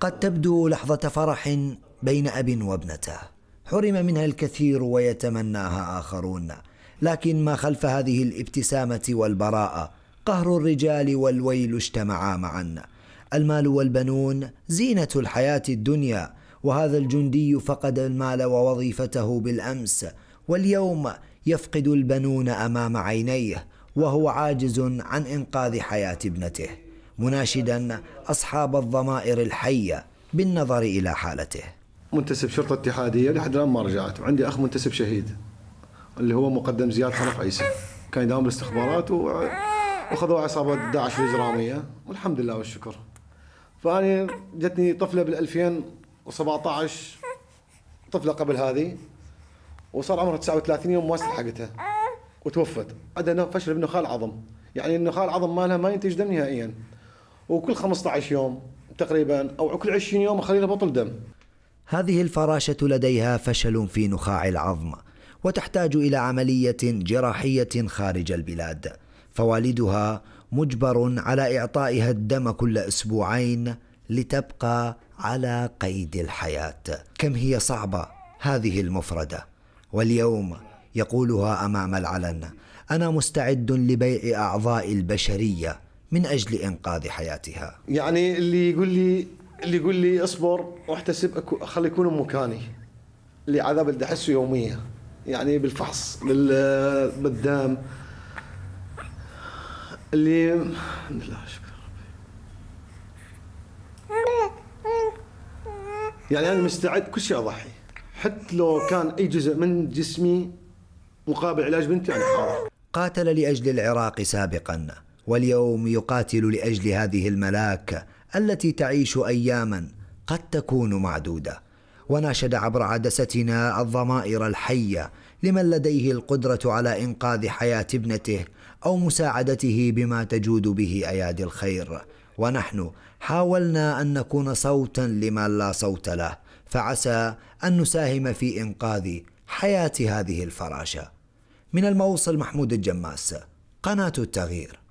قد تبدو لحظة فرح بين أب وابنته حرم منها الكثير ويتمناها آخرون لكن ما خلف هذه الابتسامة والبراءة قهر الرجال والويل اجتمعا معا المال والبنون زينة الحياة الدنيا وهذا الجندي فقد المال ووظيفته بالأمس واليوم يفقد البنون أمام عينيه وهو عاجز عن انقاذ حياه ابنته مناشدا اصحاب الضمائر الحيه بالنظر الى حالته منتسب شرطه اتحاديه لحد الان ما رجعت وعندي اخ منتسب شهيد اللي هو مقدم زياد حرف عيسى كان يداوم بالاستخبارات واخذوه وخذوا عصابه داعش الاجراميه والحمد لله والشكر فانا جتني طفله بال 2017 طفله قبل هذه وصار عمرها 39 يوم ما استلحقتها وتوفت عندنا فشل بنخال عظم يعني النخال العظم مالها ما ينتج دم نهائيا وكل 15 يوم تقريبا او كل 20 يوم اخلي لها بطل دم هذه الفراشه لديها فشل في نخاع العظم وتحتاج الى عمليه جراحيه خارج البلاد فوالدها مجبر على اعطائها الدم كل اسبوعين لتبقى على قيد الحياه كم هي صعبه هذه المفرده واليوم يقولها امام العلن انا مستعد لبيع اعضاء البشريه من اجل انقاذ حياتها يعني اللي يقول لي اللي يقول لي اصبر واحتسب أكو... خلي يكون مكاني اللي عذاب اللي احسه يوميا يعني بالفحص بال بالدم اللي الحمد لله شكرا يعني انا مستعد كل شيء اضحي حتى لو كان اي جزء من جسمي مقابل علاج بنتي أنا قاتل لأجل العراق سابقا واليوم يقاتل لأجل هذه الملاك التي تعيش أياما قد تكون معدودة وناشد عبر عدستنا الضمائر الحية لمن لديه القدرة على إنقاذ حياة ابنته أو مساعدته بما تجود به أيادي الخير ونحن حاولنا أن نكون صوتا لمن لا صوت له فعسى أن نساهم في إنقاذ حياة هذه الفراشة من الموصل محمود الجماسة قناة التغيير